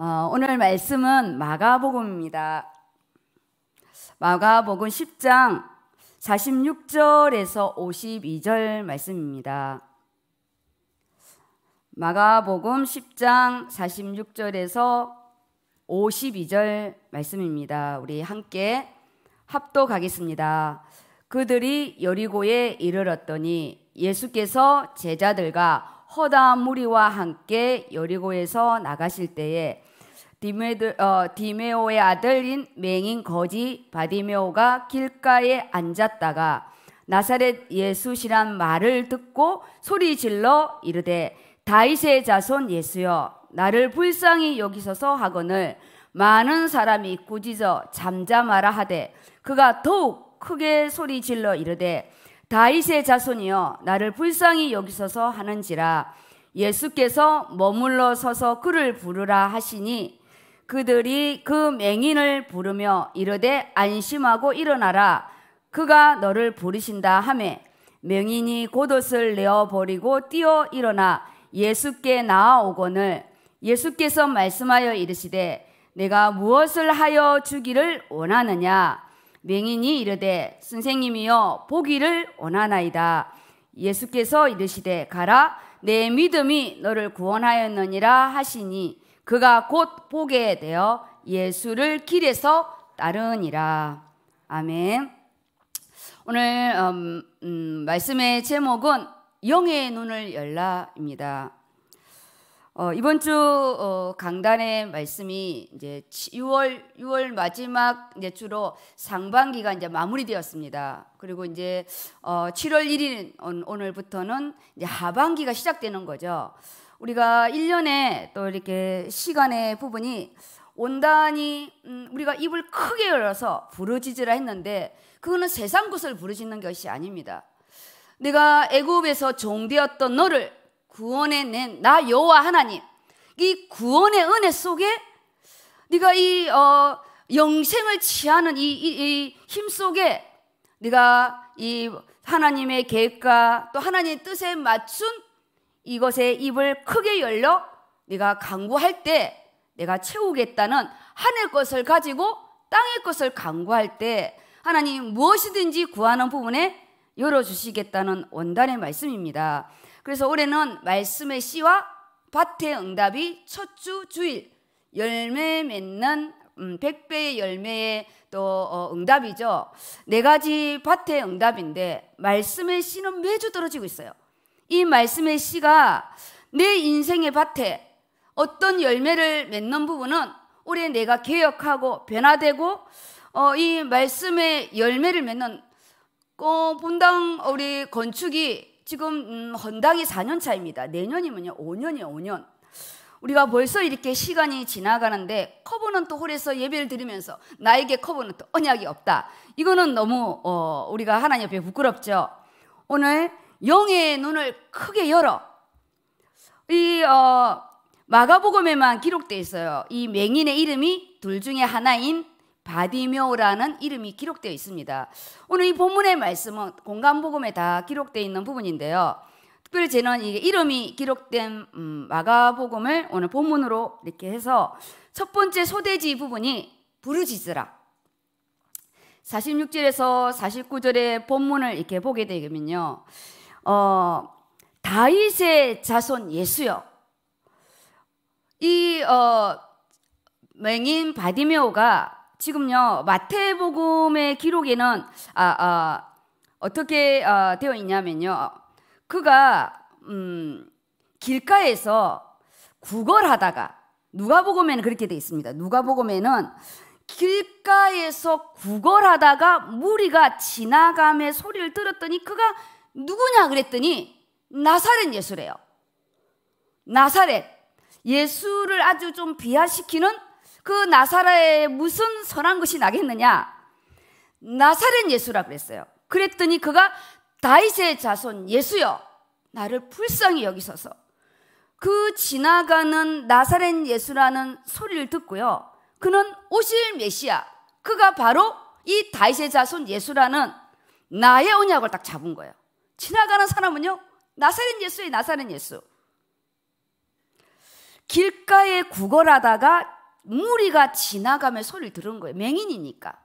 어, 오늘 말씀은 마가복음입니다. 마가복음 10장 46절에서 52절 말씀입니다. 마가복음 10장 46절에서 52절 말씀입니다. 우리 함께 합독하겠습니다. 그들이 여리고에 이르렀더니 예수께서 제자들과 허다한 무리와 함께 여리고에서 나가실 때에 디메드, 어, 디메오의 아들인 맹인 거지 바디메오가 길가에 앉았다가 나사렛 예수시란 말을 듣고 소리 질러 이르되 다이세 자손 예수여 나를 불쌍히 여기소서 하거늘 많은 사람이 꾸짖어 잠잠하라 하되 그가 더욱 크게 소리 질러 이르되 다이세 자손이여 나를 불쌍히 여기소서 하는지라 예수께서 머물러 서서 그를 부르라 하시니 그들이 그 맹인을 부르며 이르되 안심하고 일어나라 그가 너를 부르신다 하매 맹인이 곧옷을 내어 버리고 뛰어 일어나 예수께 나아오거늘 예수께서 말씀하여 이르시되 내가 무엇을 하여 주기를 원하느냐 맹인이 이르되 선생님이여 보기를 원하나이다 예수께서 이르시되 가라 내 믿음이 너를 구원하였느니라 하시니 그가 곧 보게 되어 예수를 길에서 따르니라. 아멘. 오늘 음, 음, 말씀의 제목은 영의 눈을 열라입니다. 어, 이번 주 어, 강단의 말씀이 이제 6월 6월 마지막 이제 주로 상반기가 이제 마무리되었습니다. 그리고 이제 어, 7월 1일 오늘부터는 이제 하반기가 시작되는 거죠. 우리가 1년에 또 이렇게 시간의 부분이 온단히 음, 우리가 입을 크게 열어서 부르짖으라 했는데 그거는 세상 것을 부르짖는 것이 아닙니다. 내가 애굽에서 종되었던 너를 구원해 낸 나 여호와 하나님 이 구원의 은혜 속에 네가 이 어, 영생을 취하는 이, 이, 이 속에 네가 이 하나님의 계획과 또 하나님의 뜻에 맞춘 이것의 입을 크게 열러 네가 강구할 때 내가 채우겠다는 하늘 것을 가지고 땅의 것을 강구할 때 하나님 무엇이든지 구하는 부분에 열어주시겠다는 원단의 말씀입니다. 그래서 올해는 말씀의 씨와 밭의 응답이 첫 주 주일 열매 맺는 음, 백배의 열매의 또 어, 응답이죠. 네 가지 밭의 응답인데 말씀의 씨는 매주 떨어지고 있어요. 이 말씀의 씨가 내 인생의 밭에 어떤 열매를 맺는 부분은 올해 내가 개혁하고 변화되고 어, 이 말씀의 열매를 맺는 어, 분당 우리 건축이 지금 음, 헌당이 4년 차입니다. 내년이면요 5년이요 5년. 우리가 벌써 이렇게 시간이 지나가는데 커버넌트 홀에서 예배를 드리면서 나에게 커버넌트 언약이 없다. 이거는 너무 어, 우리가 하나님 옆에 부끄럽죠. 오늘 영의 눈을 크게 열어. 이 어, 마가복음에만 기록되어 있어요. 이 맹인의 이름이 둘 중에 하나인 바디묘라는 이름이 기록되어 있습니다. 오늘 이 본문의 말씀은 공간복음에 다 기록되어 있는 부분인데요. 특별히 저는 이 이름이 기록된 음, 마가복음을 오늘 본문으로 이렇게 해서 첫 번째 소대지 부분이 부르짖으라. 46절에서 49절의 본문을 이렇게 보게 되면요. 어, 다윗의 자손 예수요. 이 어, 맹인 바디메오가 지금요 마태복음의 기록에는 아, 아, 어떻게 아, 되어 있냐면요 그가 음, 길가에서 구걸하다가 누가복음에는 그렇게 되어 있습니다. 누가복음에는 길가에서 구걸하다가 무리가 지나감에 소리를 들었더니 그가 누구냐 그랬더니 나사렛 예수래요. 나사렛 예수를 아주 좀 비하시키는 그 나사렛에 무슨 선한 것이 나겠느냐? 나사렛 예수라 그랬어요. 그랬더니 그가 다윗의 자손 예수여 나를 불쌍히 여기소서. 그 지나가는 나사렛 예수라는 소리를 듣고요. 그는 오실 메시아. 그가 바로 이 다윗의 자손 예수라는 나의 언약을 딱 잡은 거예요. 지나가는 사람은요, 나사렛 예수의 나사렛 예수. 길가에 구걸하다가 무리가 지나가며 소리를 들은 거예요. 맹인이니까.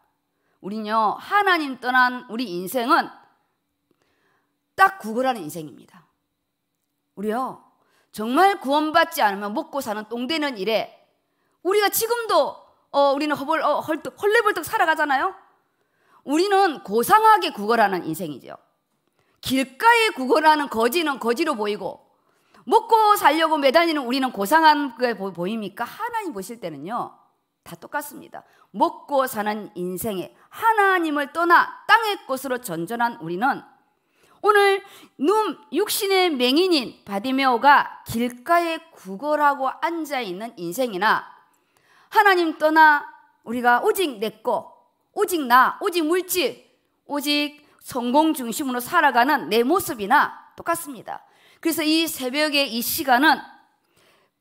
우리는요, 하나님 떠난 우리 인생은 딱 구걸하는 인생입니다. 우리요, 정말 구원받지 않으면 먹고 사는 똥되는 일에 우리가 지금도 어, 우리는 허벌, 어, 헐떡, 헐레벌떡 살아가잖아요? 우리는 고상하게 구걸하는 인생이죠. 길가에 구걸하는 거지는 거지로 보이고 먹고 살려고 매달리는 우리는 고상한 게 보입니까? 하나님 보실 때는요. 다 똑같습니다. 먹고 사는 인생에 하나님을 떠나 땅의 것으로 전전한 우리는 오늘 눈 육신의 맹인인 바디메오가 길가에 구걸하고 앉아 있는 인생이나 하나님 떠나 우리가 오직 내 거, 오직 나, 오직 물질, 오직 성공 중심으로 살아가는 내 모습이나 똑같습니다. 그래서 이 새벽의 이 시간은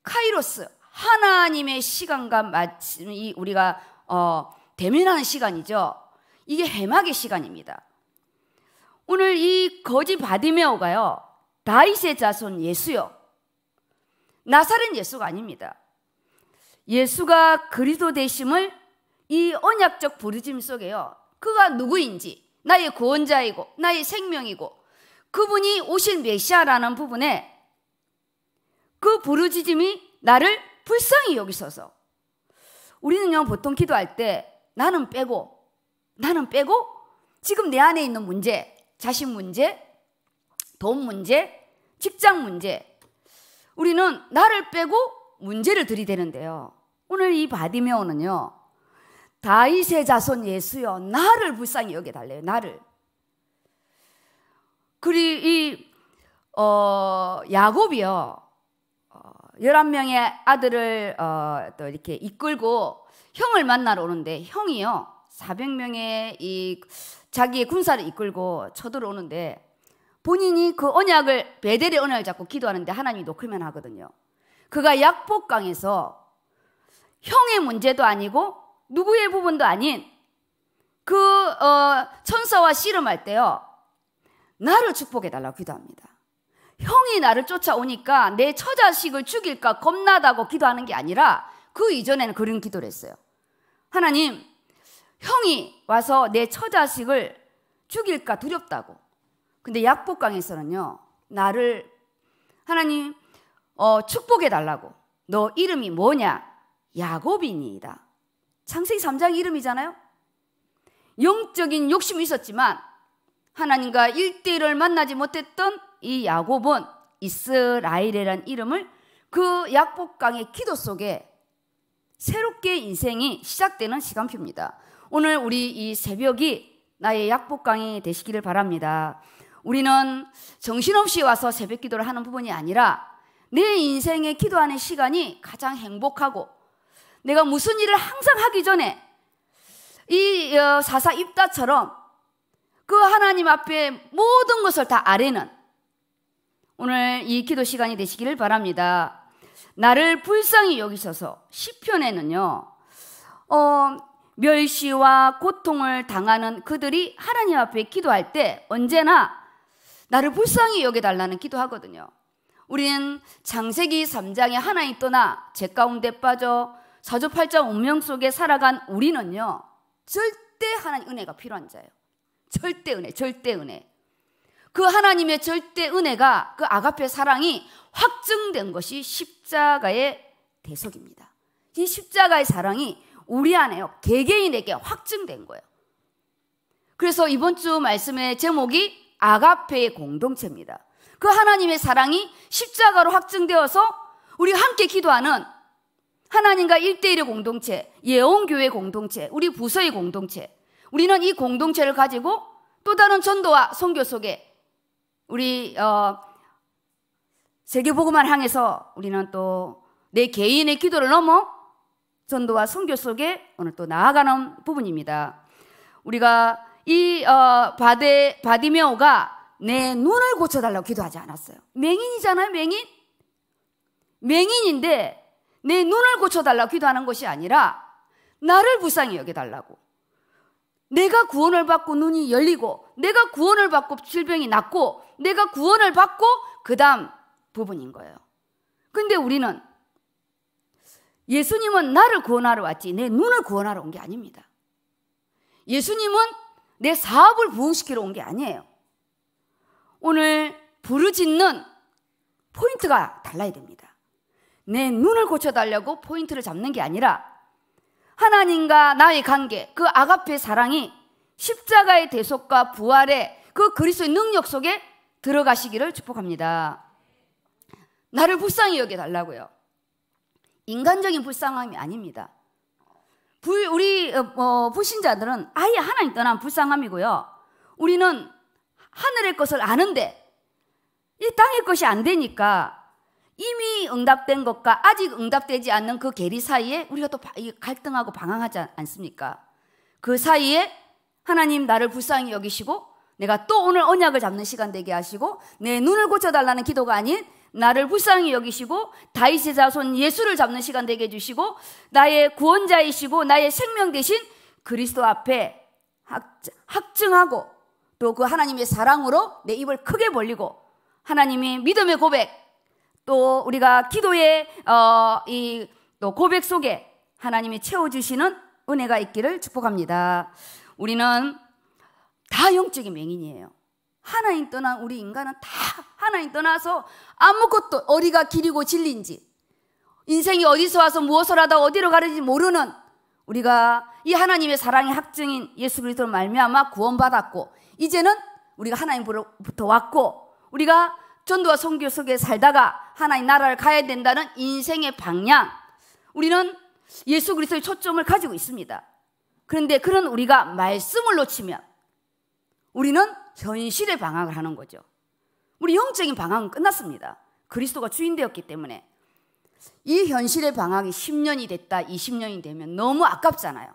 카이로스 하나님의 시간과 마침 우리가 어, 대면하는 시간이죠. 이게 해막의 시간입니다. 오늘 이 거지 바디메오가요 다윗의 자손 예수요 나사렛 예수가 아닙니다. 예수가 그리스도 되심을 이 언약적 부르짐 속에요 그가 누구인지 나의 구원자이고 나의 생명이고 그분이 오신 메시아라는 부분에 그 부르짖음이 나를 불쌍히 여기소서. 우리는요 보통 기도할 때 나는 빼고 나는 빼고 지금 내 안에 있는 문제, 자신 문제, 돈 문제, 직장 문제. 우리는 나를 빼고 문제를 들이대는데요. 오늘 이바디메오는요 다이세 자손 예수여 나를 불쌍히 여겨 달래요. 나를. 그리 이 어, 야곱이요. 어, 11명의 아들을 어, 또 이렇게 이끌고 형을 만나러 오는데 형이요. 400명의 이 자기의 군사를 이끌고 쳐들어오는데 본인이 그 언약을 베델의 언약을 잡고 기도하는데 하나님이 노크면 하거든요. 그가 약복강에서 형의 문제도 아니고 누구의 부분도 아닌 그 어, 천사와 씨름할 때요. 나를 축복해 달라고 기도합니다. 형이 나를 쫓아오니까 내 처자식을 죽일까 겁나다고 기도하는 게 아니라 그 이전에는 그런 기도를 했어요. 하나님, 형이 와서 내 처자식을 죽일까 두렵다고. 근데 약복강에서는요, 나를 하나님 어, 축복해 달라고. 너 이름이 뭐냐? 야곱이니이다. 창세기 3장 이름이잖아요. 영적인 욕심이 있었지만 하나님과 일대일을 만나지 못했던 이 야곱은 이스라엘이란 이름을 그 약복강의 기도 속에 새롭게 인생이 시작되는 시간표입니다. 오늘 우리 이 새벽이 나의 약복강이 되시기를 바랍니다. 우리는 정신없이 와서 새벽 기도를 하는 부분이 아니라 내 인생의 기도하는 시간이 가장 행복하고 내가 무슨 일을 항상 하기 전에 이 어, 사사 입다처럼 그 하나님 앞에 모든 것을 다 아래는 오늘 이 기도 시간이 되시기를 바랍니다. 나를 불쌍히 여기셔서 시편에는요. 어, 멸시와 고통을 당하는 그들이 하나님 앞에 기도할 때 언제나 나를 불쌍히 여겨달라는 기도하거든요. 우리는 장세기 3장에 하나님 떠나 제 가운데 빠져 사주팔자 운명 속에 살아간 우리는요. 절대 하나님 은혜가 필요한 자예요. 절대 은혜, 절대 은혜. 그 하나님의 절대 은혜가 그 아가페 사랑이 확증된 것이 십자가의 대속입니다. 이 십자가의 사랑이 우리 안에요. 개개인에게 확증된 거예요. 그래서 이번 주 말씀의 제목이 아가페의 공동체입니다. 그 하나님의 사랑이 십자가로 확증되어서 우리 함께 기도하는 하나님과 일대일의 공동체, 예언교회 공동체, 우리 부서의 공동체. 우리는 이 공동체를 가지고 또 다른 전도와 선교 속에 우리 어, 세계복음만 향해서 우리는 또 내 개인의 기도를 넘어 전도와 선교 속에 오늘 또 나아가는 부분입니다. 우리가 이 어, 바데 바디메오가 내 눈을 고쳐달라고 기도하지 않았어요. 맹인이잖아요, 맹인. 맹인인데 내 눈을 고쳐달라고 기도하는 것이 아니라 나를 불쌍히 여겨달라고. 내가 구원을 받고 눈이 열리고, 내가 구원을 받고 질병이 낫고, 내가 구원을 받고, 그 다음 부분인 거예요. 근데 우리는 예수님은 나를 구원하러 왔지, 내 눈을 구원하러 온 게 아닙니다. 예수님은 내 사업을 부흥시키러 온 게 아니에요. 오늘 부르짖는 포인트가 달라야 됩니다. 내 눈을 고쳐달라고 포인트를 잡는 게 아니라 하나님과 나의 관계, 그 아가페 사랑이 십자가의 대속과 부활의 그 그리스도의 능력 속에 들어가시기를 축복합니다. 나를 불쌍히 여겨달라고요. 인간적인 불쌍함이 아닙니다. 불, 우리 어, 어 불신자들은 아예 하나님 떠난 불쌍함이고요. 우리는 하늘의 것을 아는데 이 땅의 것이 안 되니까 이미 응답된 것과 아직 응답되지 않는 그 계리 사이에 우리가 또 갈등하고 방황하지 않습니까? 그 사이에 하나님 나를 불쌍히 여기시고 내가 또 오늘 언약을 잡는 시간 되게 하시고 내 눈을 고쳐달라는 기도가 아닌 나를 불쌍히 여기시고 다윗의 자손 예수를 잡는 시간 되게 해주시고 나의 구원자이시고 나의 생명 대신 그리스도 앞에 확증하고 또 그 하나님의 사랑으로 내 입을 크게 벌리고 하나님의 믿음의 고백 또 우리가 기도의 어, 이또 고백 속에 하나님이 채워주시는 은혜가 있기를 축복합니다. 우리는 다 영적인 맹인이에요. 하나님 떠난 우리 인간은 다 하나님 떠나서 아무것도 어디가 길이고 진리인지 인생이 어디서 와서 무엇을 하다 어디로 가는지 모르는 우리가 이 하나님의 사랑의 합증인 예수 그리스도로 말미암아 구원받았고 이제는 우리가 하나님부터 왔고 우리가 전도와 성교 속에 살다가 하나의 나라를 가야 된다는 인생의 방향. 우리는 예수 그리스도의 초점을 가지고 있습니다. 그런데 그런 우리가 말씀을 놓치면 우리는 현실의 방황을 하는 거죠. 우리 영적인 방황은 끝났습니다. 그리스도가 주인 되었기 때문에 이 현실의 방황이 10년이 됐다, 20년이 되면 너무 아깝잖아요.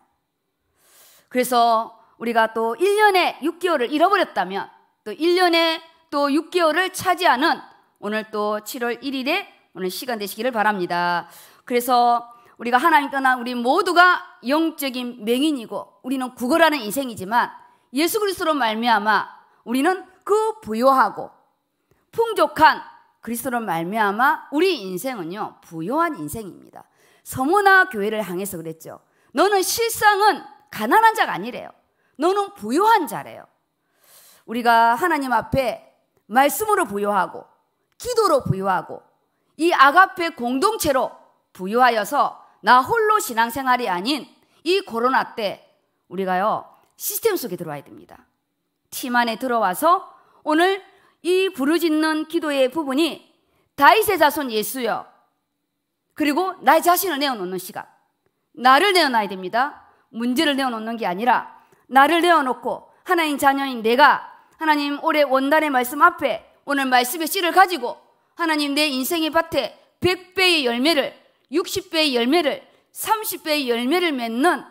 그래서 우리가 또 1년에 6개월을 잃어버렸다면 또 1년에 또 6개월을 차지하는 오늘 또 7월 1일에 오늘 시간 되시기를 바랍니다. 그래서 우리가 하나님 떠난 우리 모두가 영적인 맹인이고 우리는 구걸하는 인생이지만 예수 그리스도로 말미암아 우리는 그 부요하고 풍족한 그리스도로 말미암아 우리 인생은요 부요한 인생입니다. 서문화 교회를 향해서 그랬죠. 너는 실상은 가난한 자가 아니래요. 너는 부요한 자래요. 우리가 하나님 앞에 말씀으로 부여하고 기도로 부여하고 이 아가페 공동체로 부여하여서 나 홀로 신앙생활이 아닌 이 코로나 때 우리가요 시스템 속에 들어와야 됩니다. 팀 안에 들어와서 오늘 이 부르짖는 기도의 부분이 다이세 자손 예수여 그리고 나 자신을 내어놓는 시간 나를 내어놔야 됩니다. 문제를 내어놓는 게 아니라 나를 내어놓고 하나님 자녀인 내가 하나님 올해 원단의 말씀 앞에 오늘 말씀의 씨를 가지고 하나님 내 인생의 밭에 100배의 열매를 60배의 열매를 30배의 열매를 맺는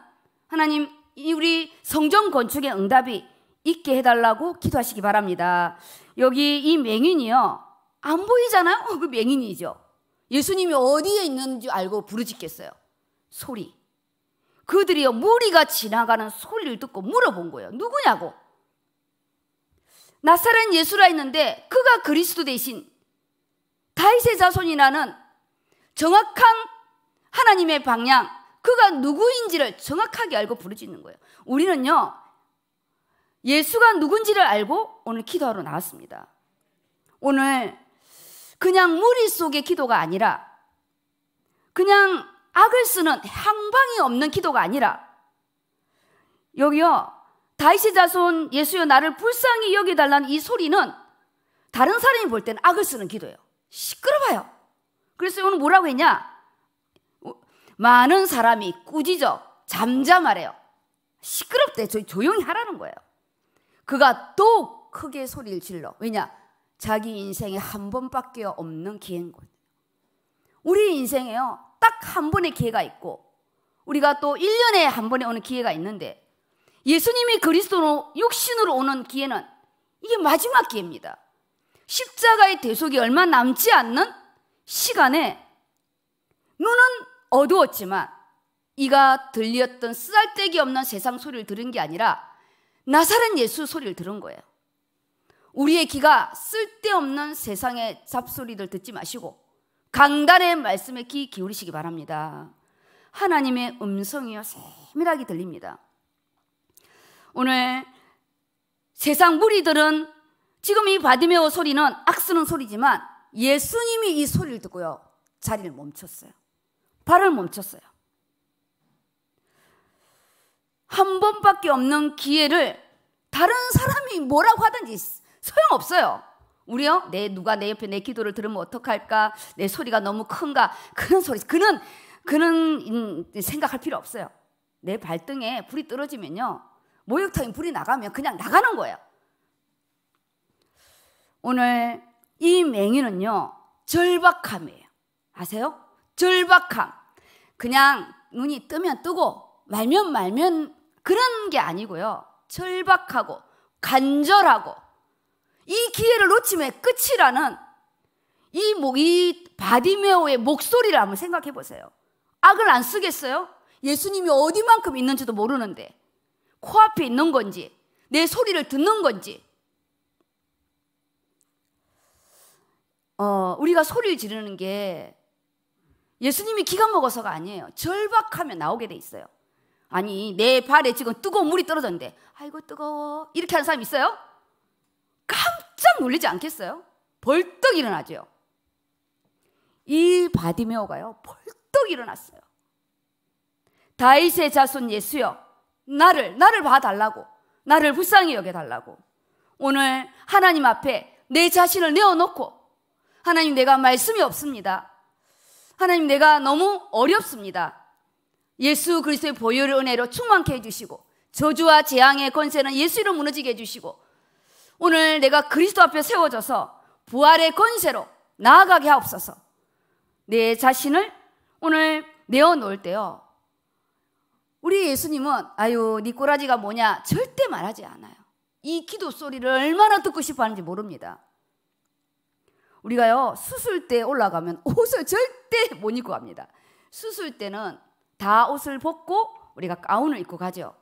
하나님 우리 성전 건축의 응답이 있게 해달라고 기도하시기 바랍니다. 여기 이 맹인이요 안 보이잖아요. 그 맹인이죠. 예수님이 어디에 있는지 알고 부르짖겠어요. 소리. 그들이요 무리가 지나가는 소리를 듣고 물어본 거예요. 누구냐고. 나사렛 예수라 했는데 그가 그리스도 대신 다윗의 자손이라는 정확한 하나님의 방향, 그가 누구인지를 정확하게 알고 부르짖는 거예요. 우리는요, 예수가 누군지를 알고 오늘 기도하러 나왔습니다. 오늘 그냥 무릿속의 기도가 아니라 그냥 악을 쓰는 향방이 없는 기도가 아니라 여기요 다윗의 자손 예수여 나를 불쌍히 여기달라는 이 소리는 다른 사람이 볼 때는 악을 쓰는 기도예요. 시끄러워요. 그래서 오늘 뭐라고 했냐? 많은 사람이 꾸짖어 잠잠하래요. 시끄럽대. 저 조용히 하라는 거예요. 그가 또 크게 소리를 질러. 왜냐? 자기 인생에 한 번밖에 없는 기회인 거예요. 우리 인생에요. 딱 한 번의 기회가 있고 우리가 또 1년에 한 번에 오는 기회가 있는데 예수님이 그리스도로 육신으로 오는 기회는 이게 마지막 기회입니다. 십자가의 대속이 얼마 남지 않는 시간에 눈은 어두웠지만 이가 들렸던 쓰잘데기 없는 세상 소리를 들은 게 아니라 나사렛 예수 소리를 들은 거예요. 우리의 귀가 쓸데없는 세상의 잡소리들 듣지 마시고 강단의 말씀에 귀 기울이시기 바랍니다. 하나님의 음성이요 세밀하게 들립니다. 오늘 세상 무리들은 지금 이 바디메오 소리는 악쓰는 소리지만 예수님이 이 소리를 듣고요. 자리를 멈췄어요. 발을 멈췄어요. 한 번밖에 없는 기회를 다른 사람이 뭐라고 하든지 소용없어요. 우리요? 내 누가 내 옆에 내 기도를 들으면 어떡할까? 내 소리가 너무 큰가? 그런 소리. 그는 그는 생각할 필요 없어요. 내 발등에 불이 떨어지면요. 목욕탕에 불이 나가면 그냥 나가는 거예요. 오늘 이 맹인은요, 절박함이에요. 아세요? 절박함. 그냥 눈이 뜨면 뜨고, 말면 말면 그런 게 아니고요. 절박하고, 간절하고, 이 기회를 놓치면 끝이라는 이, 목, 이 바디메오의 목소리를 한번 생각해 보세요. 악을 안 쓰겠어요? 예수님이 어디만큼 있는지도 모르는데. 코앞에 있는 건지, 내 소리를 듣는 건지. 어, 우리가 소리를 지르는 게 예수님이 기가 먹어서가 아니에요. 절박하면 나오게 돼 있어요. 아니, 내 발에 지금 뜨거운 물이 떨어졌는데, 아이고, 뜨거워. 이렇게 하는 사람 있어요? 깜짝 놀리지 않겠어요? 벌떡 일어나죠. 이바디메어가요 벌떡 일어났어요. 다윗의 자손 예수여, 나를, 나를 봐달라고. 나를 불쌍히 여겨달라고. 오늘 하나님 앞에 내 자신을 내어놓고, 하나님 내가 말씀이 없습니다. 하나님 내가 너무 어렵습니다. 예수 그리스도의 보혈의 은혜로 충만케 해주시고, 저주와 재앙의 권세는 예수 이름 무너지게 해주시고, 오늘 내가 그리스도 앞에 세워져서 부활의 권세로 나아가게 하옵소서. 내 자신을 오늘 내어놓을 때요. 우리 예수님은 아유 니네 꼬라지가 뭐냐 절대 말하지 않아요. 이 기도 소리를 얼마나 듣고 싶어하는지 모릅니다. 우리가요 수술대에 올라가면 옷을 절대 못 입고 갑니다. 수술대는 다 옷을 벗고 우리가 가운을 입고 가죠.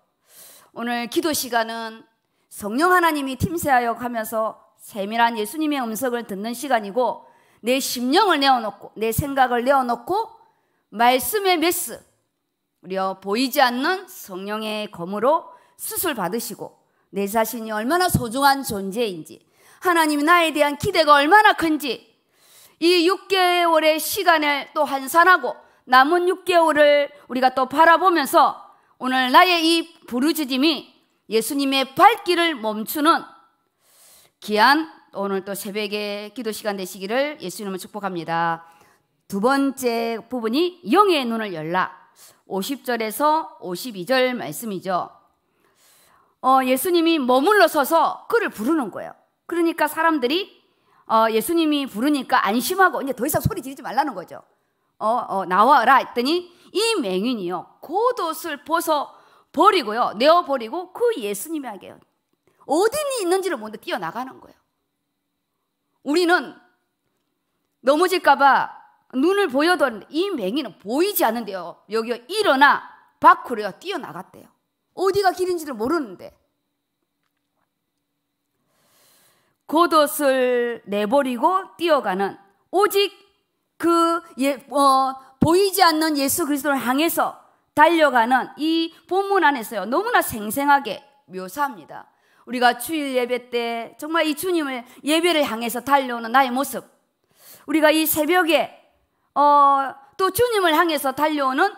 오늘 기도 시간은 성령 하나님이 팀세하여 가면서 세밀한 예수님의 음성을 듣는 시간이고 내 심령을 내어놓고 내 생각을 내어놓고 말씀의 메스 무려 보이지 않는 성령의 검으로 수술 받으시고 내 자신이 얼마나 소중한 존재인지 하나님이 나에 대한 기대가 얼마나 큰지 이 6개월의 시간을 또 한산하고 남은 6개월을 우리가 또 바라보면서 오늘 나의 이 부르짖음이 예수님의 발길을 멈추는 귀한 오늘 또 새벽의 기도 시간 되시기를 예수님을 축복합니다. 두 번째 부분이 영의 눈을 열라. 50절에서 52절 말씀이죠. 어, 예수님이 머물러 서서 그를 부르는 거예요. 그러니까 사람들이 어, 예수님이 부르니까 안심하고 이제 더 이상 소리 지르지 말라는 거죠. 어, 어, 나와라 했더니 이 맹인이요. 곧옷을 벗어 버리고요. 내어 버리고 그예수님에게어디 있는지를 모르 뛰어나가는 거예요. 우리는 넘어질까봐 눈을 보여도 이 맹인은 보이지 않는데요. 여기가 일어나 밖으로 뛰어나갔대요. 어디가 길인지를 모르는데. 겉옷을 내버리고 뛰어가는 오직 그 예, 어, 보이지 않는 예수 그리스도를 향해서 달려가는 이 본문 안에서요. 너무나 생생하게 묘사합니다. 우리가 주일 예배 때 정말 이 주님을 예배를 향해서 달려오는 나의 모습. 우리가 이 새벽에 어, 또 주님을 향해서 달려오는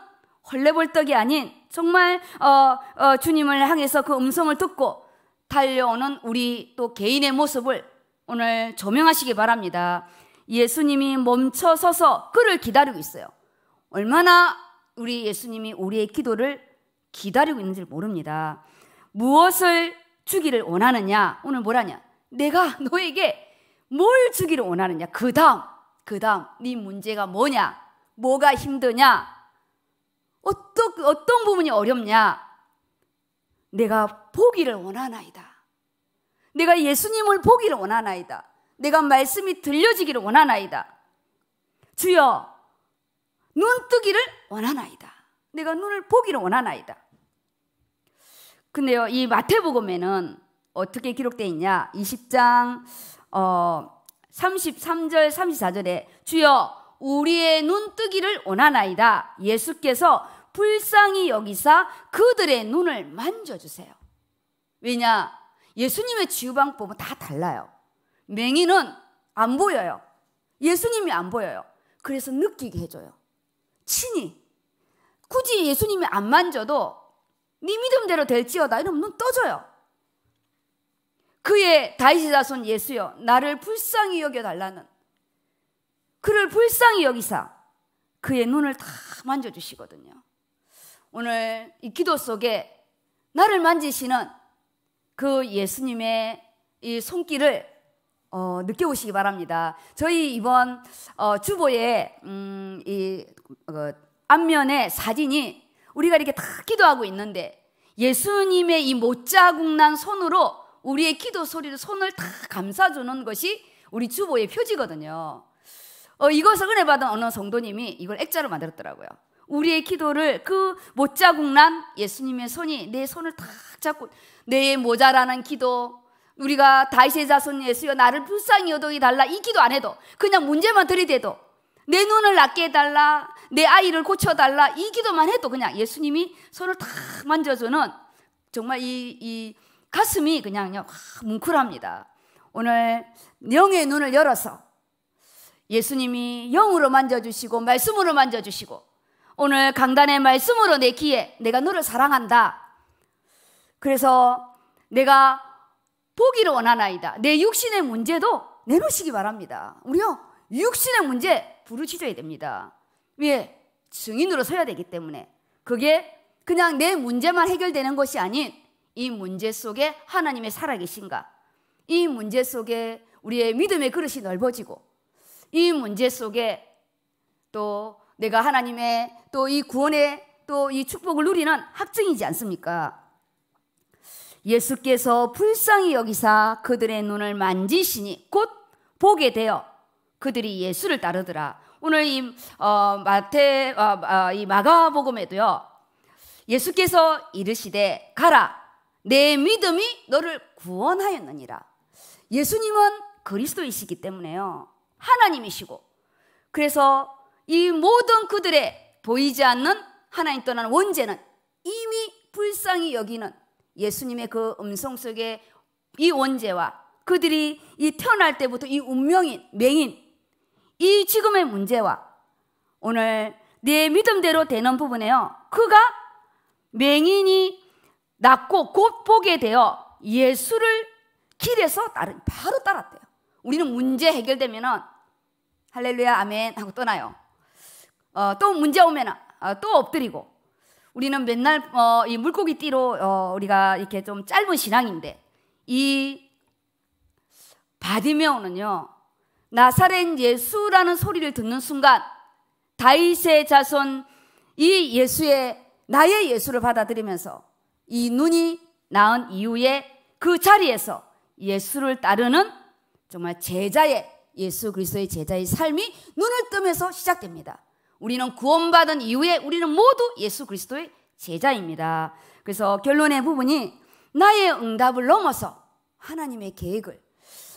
헐레벌떡이 아닌 정말 어, 어, 주님을 향해서 그 음성을 듣고 달려오는 우리 또 개인의 모습을 오늘 조명하시기 바랍니다. 예수님이 멈춰 서서 그를 기다리고 있어요. 얼마나 우리 예수님이 우리의 기도를 기다리고 있는지 모릅니다. 무엇을 주기를 원하느냐? 오늘 뭐라냐? 내가 너에게 뭘 주기를 원하느냐? 그 다음 그 다음 네 문제가 뭐냐? 뭐가 힘드냐? 어떤, 어떤 부분이 어렵냐? 내가 보기를 원하나이다. 내가 예수님을 보기를 원하나이다. 내가 말씀이 들려지기를 원하나이다. 주여, 눈 뜨기를 원하나이다. 내가 눈을 보기를 원하나이다. 근데요, 이 마태복음에는 어떻게 기록되어 있냐? 20장, 어, 33절 34절에 주여 우리의 눈뜨기를 원하나이다. 예수께서 불쌍히 여기사 그들의 눈을 만져주세요. 왜냐? 예수님의 치유방법은 다 달라요. 맹인은 안 보여요. 예수님이 안 보여요. 그래서 느끼게 해줘요. 친히. 굳이 예수님이 안 만져도 네 믿음대로 될지어다 이러면 눈 떠져요. 그의 다윗의 자손 예수여 나를 불쌍히 여겨 달라는 그를 불쌍히 여기사 그의 눈을 다 만져 주시거든요. 오늘 이 기도 속에 나를 만지시는 그 예수님의 이 손길을 어, 느껴보시기 바랍니다. 저희 이번 어, 주보에 음, 이 어, 그 안면에 사진이 우리가 이렇게 다 기도하고 있는데 예수님의 이 못자국난 손으로 우리의 기도 소리를 손을 다 감싸주는 것이 우리 주보의 표지거든요. 어, 이것을 은혜 받은 어느 성도님이 이걸 액자로 만들었더라고요. 우리의 기도를 그 못자국난 예수님의 손이 내 손을 탁 잡고 내 모자라는 기도 우리가 다윗의 자손 예수여 나를 불쌍히 여동이 달라 이 기도 안 해도 그냥 문제만 들이대도 내 눈을 낫게 해달라 내 아이를 고쳐달라 이 기도만 해도 그냥 예수님이 손을 탁 만져주는 정말 이, 이 가슴이 그냥요 뭉클합니다. 오늘 영의 눈을 열어서 예수님이 영으로 만져주시고 말씀으로 만져주시고 오늘 강단의 말씀으로 내 귀에 내가 너를 사랑한다. 그래서 내가 보기를 원하나이다. 내 육신의 문제도 내놓으시기 바랍니다. 우리요 육신의 문제 부르짖어야 됩니다. 왜 증인으로 서야 되기 때문에 그게 그냥 내 문제만 해결되는 것이 아닌 이 문제 속에 하나님의 살아계신가? 이 문제 속에 우리의 믿음의 그릇이 넓어지고 이 문제 속에 또 내가 하나님의 또 이 구원의 또이 축복을 누리는 학증이지 않습니까? 예수께서 불쌍히 여기사 그들의 눈을 만지시니 곧 보게 되어 그들이 예수를 따르더라. 오늘 이 어, 마태 어, 어 이 마가복음에도요. 예수께서 이르시되 가라 내 믿음이 너를 구원하였느니라. 예수님은 그리스도이시기 때문에요. 하나님이시고. 그래서 이 모든 그들의 보이지 않는 하나님 떠나 원죄는 이미 불쌍히 여기는 예수님의 그 음성 속에 이 원죄와 그들이 이 태어날 때부터 이 운명인 맹인 이 지금의 문제와 오늘 내 믿음대로 되는 부분에요. 그가 맹인이 낳고 곧 보게 되어 예수를 길에서 따른 바로 따랐대요. 우리는 문제 해결되면은 할렐루야 아멘 하고 떠나요. 어, 또 문제 오면 어, 또 엎드리고 우리는 맨날 어, 이 물고기 띠로 어, 우리가 이렇게 좀 짧은 신앙인데 이 바디메오는요 나사렛 예수라는 소리를 듣는 순간 다윗의 자손 이 예수의 나의 예수를 받아들이면서 이 눈이 나은 이후에 그 자리에서 예수를 따르는 정말 제자의 예수 그리스도의 제자의 삶이 눈을 뜨면서 시작됩니다. 우리는 구원받은 이후에 우리는 모두 예수 그리스도의 제자입니다. 그래서 결론의 부분이 나의 응답을 넘어서 하나님의 계획을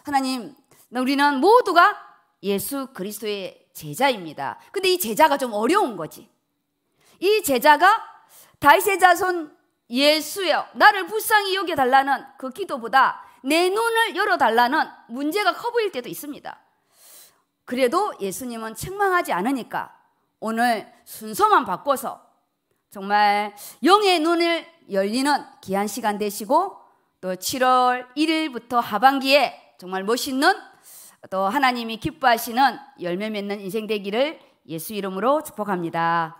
하나님 우리는 모두가 예수 그리스도의 제자입니다. 근데 이 제자가 좀 어려운 거지. 이 제자가 다윗의 자손 예수여 나를 불쌍히 여겨달라는 그 기도보다 내 눈을 열어달라는 문제가 커 보일 때도 있습니다. 그래도 예수님은 책망하지 않으니까 오늘 순서만 바꿔서 정말 영의 눈을 열리는 귀한 시간 되시고 또 7월 1일부터 하반기에 정말 멋있는 또 하나님이 기뻐하시는 열매 맺는 인생 되기를 예수 이름으로 축복합니다.